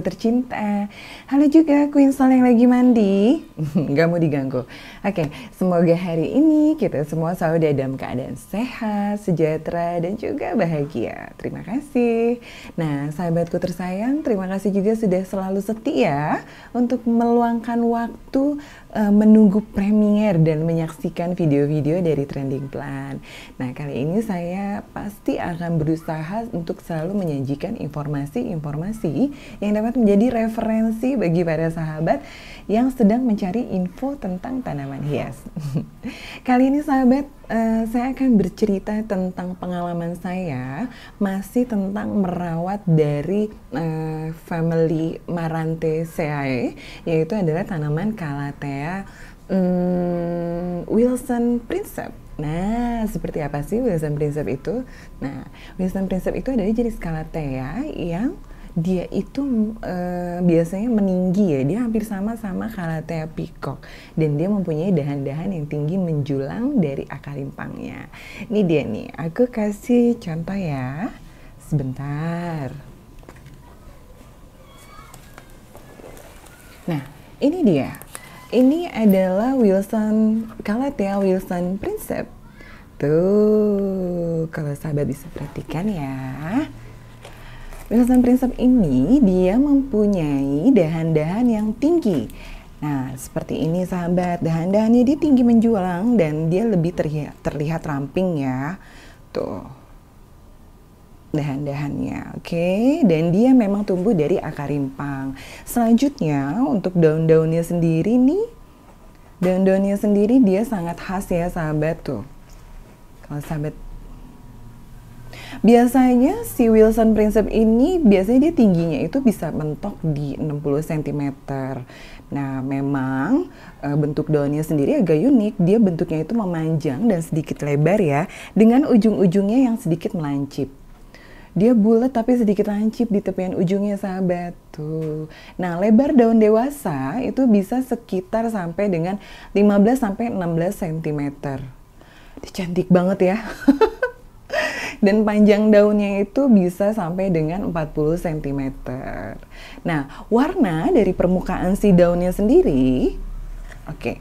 tercinta. Halo juga Queen Soul yang lagi mandi. Gak mau diganggu. Oke, semoga hari ini kita semua selalu dalam keadaan sehat, sejahtera, dan juga bahagia. Terima kasih. Nah, sahabatku tersayang, terima kasih juga sudah selalu setia untuk meluangkan waktu Eh, menunggu premier dan menyaksikan video-video dari Trending Plan. Nah, kali ini saya pasti akan berusaha untuk selalu menyajikan informasi-informasi yang dapat menjadi referensi bagi para sahabat yang sedang mencari info tentang tanaman hias. kali ini sahabat Eh, saya akan bercerita tentang pengalaman saya masih tentang merawat dari uh, family Marantaceae e, yaitu adalah tanaman Calathea um, Wilson Princep. Nah, seperti apa sih Wilson Princep itu? Nah, Wilson Princep itu adalah jenis Calathea yang dia itu e, biasanya meninggi ya dia hampir sama sama Calathea ya, pikok dan dia mempunyai dahan-dahan yang tinggi menjulang dari akar rimpangnya ini dia nih aku kasih contoh ya sebentar nah ini dia ini adalah Wilson Calathea ya, Wilson Princep tuh kalau sahabat bisa perhatikan ya Belasan prinsip ini dia mempunyai dahan-dahan yang tinggi. Nah, seperti ini sahabat, dahan-dahannya dia tinggi menjulang dan dia lebih terlihat, terlihat ramping ya. Tuh. Dahan-dahannya, oke. Okay? Dan dia memang tumbuh dari akar rimpang. Selanjutnya, untuk daun-daunnya sendiri nih, daun-daunnya sendiri dia sangat khas ya sahabat tuh. Kalau sahabat Biasanya si Wilson Prinsip ini biasanya dia tingginya itu bisa mentok di 60 cm. Nah, memang e, bentuk daunnya sendiri agak unik. Dia bentuknya itu memanjang dan sedikit lebar ya, dengan ujung-ujungnya yang sedikit melancip. Dia bulat tapi sedikit lancip di tepian ujungnya sahabat. Tuh. Nah, lebar daun dewasa itu bisa sekitar sampai dengan 15 sampai 16 cm. Dia cantik banget ya. dan panjang daunnya itu bisa sampai dengan 40 cm. Nah, warna dari permukaan si daunnya sendiri oke. Okay,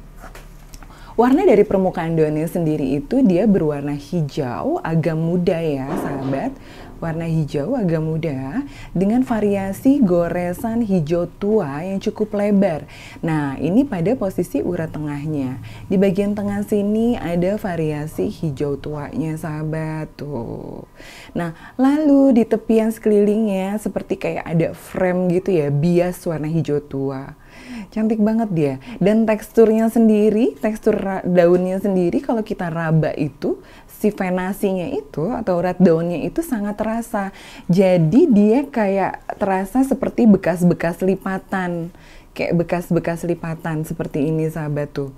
Warna dari permukaan daunnya sendiri itu dia berwarna hijau agak muda ya sahabat. Warna hijau agak muda dengan variasi goresan hijau tua yang cukup lebar. Nah ini pada posisi urat tengahnya. Di bagian tengah sini ada variasi hijau tuanya sahabat tuh. Nah lalu di tepian sekelilingnya seperti kayak ada frame gitu ya bias warna hijau tua cantik banget dia dan teksturnya sendiri tekstur daunnya sendiri kalau kita raba itu si venasinya itu atau urat daunnya itu sangat terasa jadi dia kayak terasa seperti bekas-bekas lipatan kayak bekas-bekas lipatan seperti ini sahabat tuh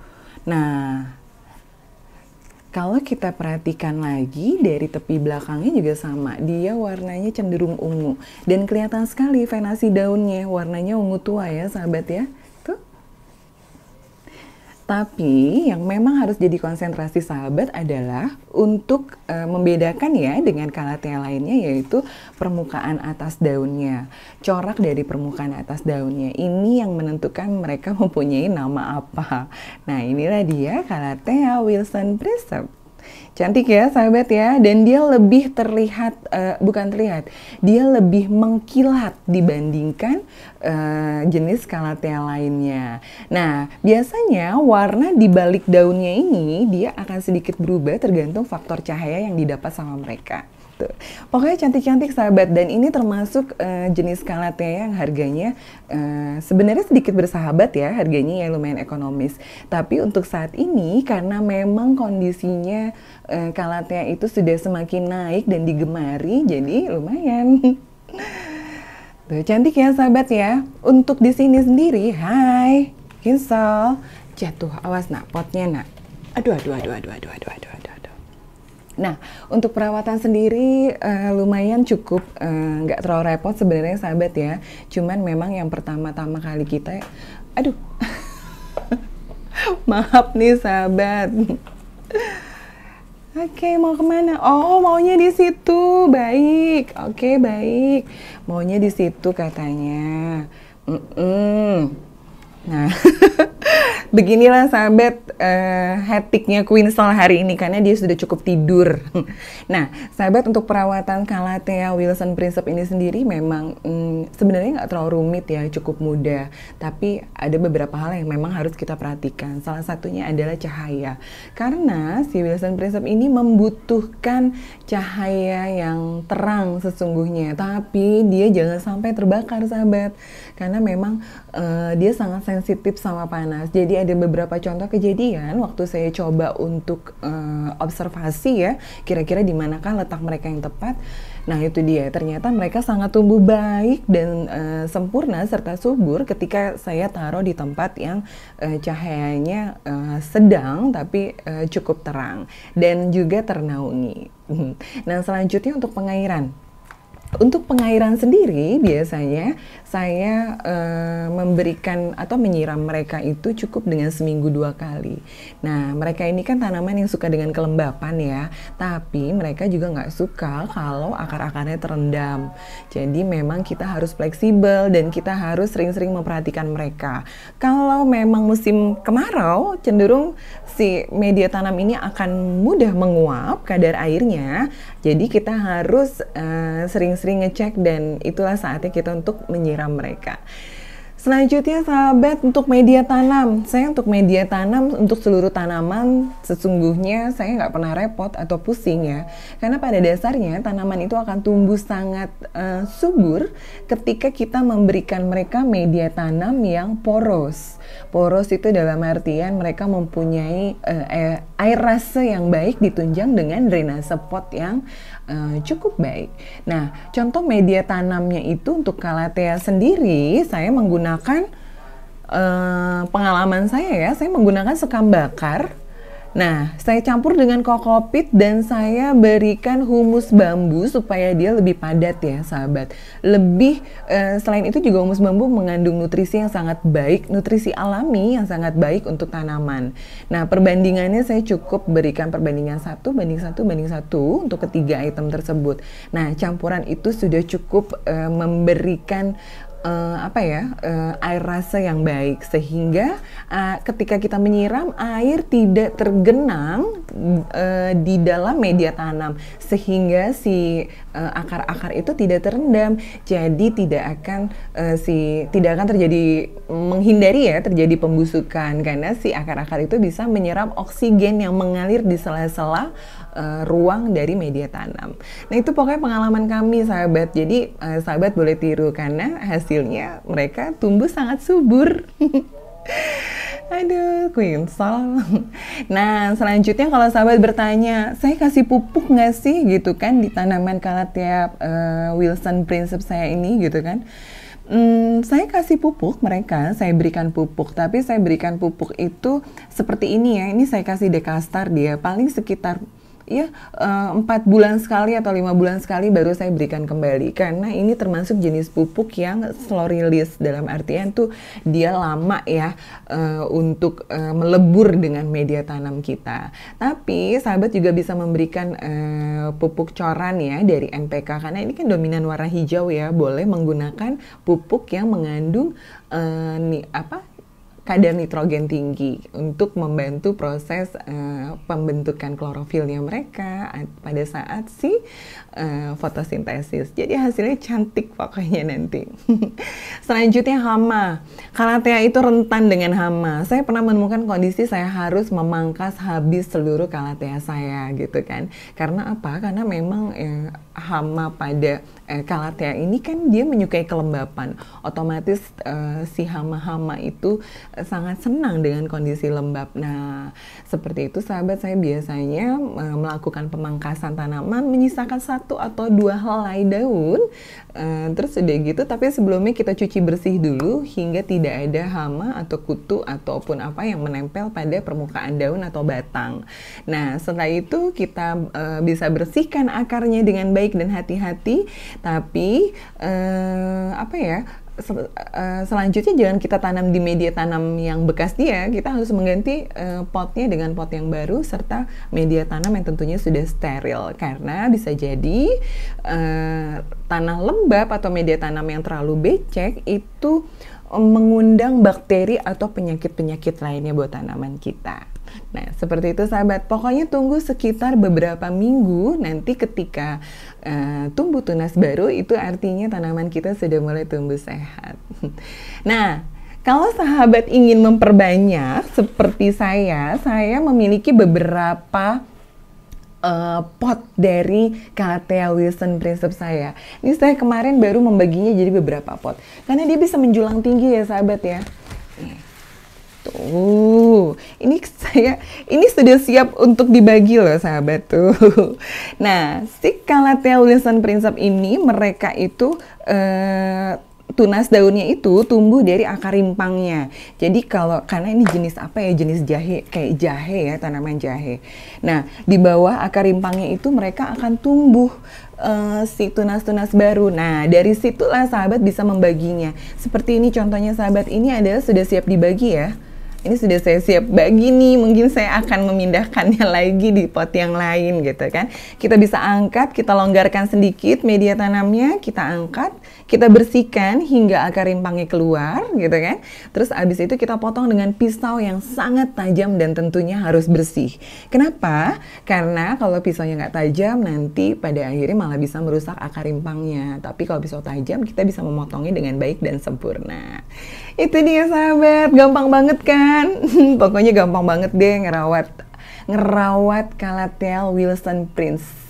nah kalau kita perhatikan lagi dari tepi belakangnya juga sama, dia warnanya cenderung ungu dan kelihatan sekali venasi daunnya warnanya ungu tua ya sahabat ya. Tapi yang memang harus jadi konsentrasi sahabat adalah untuk e, membedakan ya dengan kalatea lainnya yaitu permukaan atas daunnya. Corak dari permukaan atas daunnya ini yang menentukan mereka mempunyai nama apa. Nah, inilah dia kalatea Wilson Preserve. Cantik ya sahabat ya, dan dia lebih terlihat, uh, bukan terlihat, dia lebih mengkilat dibandingkan uh, jenis kalatea lainnya. Nah, biasanya warna di balik daunnya ini dia akan sedikit berubah tergantung faktor cahaya yang didapat sama mereka gitu. Pokoknya cantik-cantik sahabat dan ini termasuk uh, jenis kalatnya ya, yang harganya uh, sebenarnya sedikit bersahabat ya, harganya ya lumayan ekonomis. Tapi untuk saat ini karena memang kondisinya uh, kalatnya itu sudah semakin naik dan digemari, jadi lumayan. Tuh, cantik ya sahabat ya. Untuk di sini sendiri, hai, kinsel jatuh, awas nak, potnya nak. Aduh, aduh, aduh, aduh, aduh, aduh, aduh. Nah, untuk perawatan sendiri uh, lumayan cukup, eh, nggak uh, terlalu repot sebenarnya sahabat ya. Cuman memang yang pertama-tama kali kita, aduh, maaf nih sahabat. Oke, okay, mau kemana? Oh, maunya di situ. Baik. Oke, okay, baik. Maunya di situ katanya. Mm -mm. Nah, beginilah sahabat uh, Queen Queenstown hari ini karena dia sudah cukup tidur. nah, sahabat untuk perawatan kalatea Wilson Princep ini sendiri memang mm, sebenarnya nggak terlalu rumit ya, cukup mudah. Tapi ada beberapa hal yang memang harus kita perhatikan. Salah satunya adalah cahaya. Karena si Wilson Princep ini membutuhkan cahaya yang terang sesungguhnya, tapi dia jangan sampai terbakar sahabat. Karena memang uh, dia sangat sensitif sama panas. Jadi ada beberapa contoh kejadian waktu saya coba untuk uh, observasi ya, kira-kira di manakah letak mereka yang tepat. Nah, itu dia. Ternyata mereka sangat tumbuh baik dan uh, sempurna serta subur ketika saya taruh di tempat yang uh, cahayanya uh, sedang tapi uh, cukup terang dan juga ternaungi. Hmm. Nah, selanjutnya untuk pengairan untuk pengairan sendiri biasanya saya e, memberikan atau menyiram mereka itu cukup dengan seminggu dua kali. Nah mereka ini kan tanaman yang suka dengan kelembapan ya, tapi mereka juga nggak suka kalau akar-akarnya terendam. Jadi memang kita harus fleksibel dan kita harus sering-sering memperhatikan mereka. Kalau memang musim kemarau cenderung si media tanam ini akan mudah menguap kadar airnya, jadi kita harus eh, sering sering sering ngecek dan itulah saatnya kita untuk menyiram mereka. Selanjutnya sahabat untuk media tanam, saya untuk media tanam untuk seluruh tanaman sesungguhnya saya nggak pernah repot atau pusing ya, karena pada dasarnya tanaman itu akan tumbuh sangat uh, subur ketika kita memberikan mereka media tanam yang poros. Poros itu dalam artian mereka mempunyai uh, air, rasa yang baik ditunjang dengan drainase pot yang uh, cukup baik. Nah, contoh media tanamnya itu untuk kalatea sendiri saya menggunakan menggunakan uh, pengalaman saya ya, saya menggunakan sekam bakar. Nah, saya campur dengan kokopit dan saya berikan humus bambu supaya dia lebih padat ya, sahabat. Lebih eh, selain itu juga humus bambu mengandung nutrisi yang sangat baik, nutrisi alami yang sangat baik untuk tanaman. Nah, perbandingannya saya cukup berikan perbandingan satu banding satu banding satu untuk ketiga item tersebut. Nah, campuran itu sudah cukup eh, memberikan uh, apa ya uh, air rasa yang baik sehingga uh, ketika kita menyiram air tidak tergenang uh, di dalam media tanam sehingga si akar-akar uh, itu tidak terendam jadi tidak akan uh, si tidak akan terjadi menghindari ya terjadi pembusukan karena si akar-akar itu bisa menyerap oksigen yang mengalir di sela-sela ruang dari media tanam. Nah itu pokoknya pengalaman kami sahabat. Jadi sahabat boleh tiru karena hasil hasilnya mereka tumbuh sangat subur. Aduh, Queen kuinsol. Nah, selanjutnya kalau sahabat bertanya, saya kasih pupuk nggak sih gitu kan di tanaman tiap uh, Wilson prinsip saya ini gitu kan. Hmm, saya kasih pupuk mereka, saya berikan pupuk, tapi saya berikan pupuk itu seperti ini ya. Ini saya kasih dekastar dia paling sekitar ya empat bulan sekali atau lima bulan sekali baru saya berikan kembali karena ini termasuk jenis pupuk yang slow release dalam artian tuh dia lama ya uh, untuk uh, melebur dengan media tanam kita. Tapi sahabat juga bisa memberikan uh, pupuk coran ya dari NPK karena ini kan dominan warna hijau ya boleh menggunakan pupuk yang mengandung uh, nih, apa kadar nitrogen tinggi untuk membantu proses uh, pembentukan klorofilnya mereka pada saat si uh, fotosintesis. Jadi hasilnya cantik pokoknya nanti. Selanjutnya hama. Kalatea itu rentan dengan hama. Saya pernah menemukan kondisi saya harus memangkas habis seluruh kalatea saya gitu kan. Karena apa? Karena memang ya, hama pada eh, kalatea ini kan dia menyukai kelembapan. Otomatis eh, si hama-hama itu eh, sangat senang dengan kondisi lembab. Nah, seperti itu sahabat saya biasanya eh, melakukan pemangkasan tanaman menyisakan satu atau dua helai daun. Eh, terus udah gitu tapi sebelumnya kita cuci bersih dulu hingga tidak ada hama atau kutu ataupun apa yang menempel pada permukaan daun atau batang. Nah, setelah itu kita eh, bisa bersihkan akarnya dengan baik baik dan hati-hati tapi uh, apa ya sel uh, eh, selanjutnya jangan kita tanam di media tanam yang bekas dia, kita harus mengganti uh, potnya dengan pot yang baru serta media tanam yang tentunya sudah steril karena bisa jadi uh, tanah lembab atau media tanam yang terlalu becek itu mengundang bakteri atau penyakit-penyakit lainnya buat tanaman kita. Nah, seperti itu sahabat. Pokoknya tunggu sekitar beberapa minggu nanti ketika uh, tumbuh tunas baru itu artinya tanaman kita sudah mulai tumbuh sehat. Nah, kalau sahabat ingin memperbanyak seperti saya, saya memiliki beberapa uh, pot dari Kalatea Wilson prinsip saya. Ini saya kemarin baru membaginya jadi beberapa pot. Karena dia bisa menjulang tinggi ya sahabat ya. Tuh, ini saya ini sudah siap untuk dibagi loh sahabat tuh. Nah, si Kalatea Wilson prinsip ini mereka itu eh, tunas daunnya itu tumbuh dari akar rimpangnya. Jadi kalau karena ini jenis apa ya jenis jahe kayak jahe ya tanaman jahe. Nah di bawah akar rimpangnya itu mereka akan tumbuh uh, si tunas-tunas baru. Nah dari situlah sahabat bisa membaginya. Seperti ini contohnya sahabat ini adalah sudah siap dibagi ya ini sudah saya siap bagi nih mungkin saya akan memindahkannya lagi di pot yang lain gitu kan kita bisa angkat kita longgarkan sedikit media tanamnya kita angkat kita bersihkan hingga akar rimpangnya keluar gitu kan terus abis itu kita potong dengan pisau yang sangat tajam dan tentunya harus bersih kenapa karena kalau pisaunya nggak tajam nanti pada akhirnya malah bisa merusak akar rimpangnya tapi kalau pisau tajam kita bisa memotongnya dengan baik dan sempurna itu dia sahabat gampang banget kan pokoknya gampang banget deh ngerawat ngerawat kalatel Wilson Prince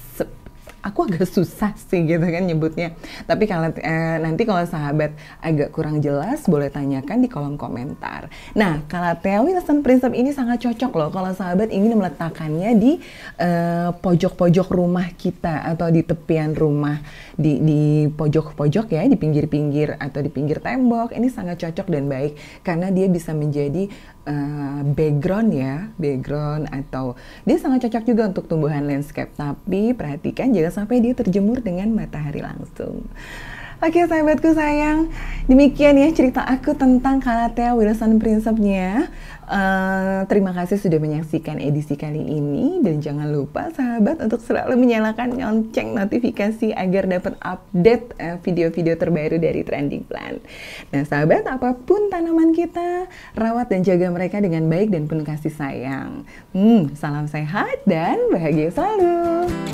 aku agak susah sih gitu kan nyebutnya. Tapi kalau eh, nanti kalau sahabat agak kurang jelas boleh tanyakan di kolom komentar. Nah, kalau teori lesson prinsip ini sangat cocok loh kalau sahabat ingin meletakkannya di pojok eh, pojok-pojok rumah kita atau di tepian rumah di di pojok-pojok ya, di pinggir-pinggir atau di pinggir tembok. Ini sangat cocok dan baik karena dia bisa menjadi uh, background ya, background atau dia sangat cocok juga untuk tumbuhan landscape. Tapi perhatikan jangan sampai dia terjemur dengan matahari langsung. Oke sahabatku sayang, Demikian ya cerita aku tentang Karate Wilson Prinsipnya. Uh, eh, terima kasih sudah menyaksikan edisi kali ini dan jangan lupa sahabat untuk selalu menyalakan lonceng notifikasi agar dapat update eh, video-video uh, terbaru dari Trending Plan. Nah sahabat apapun tanaman kita rawat dan jaga mereka dengan baik dan penuh kasih sayang. Hmm, salam sehat dan bahagia selalu.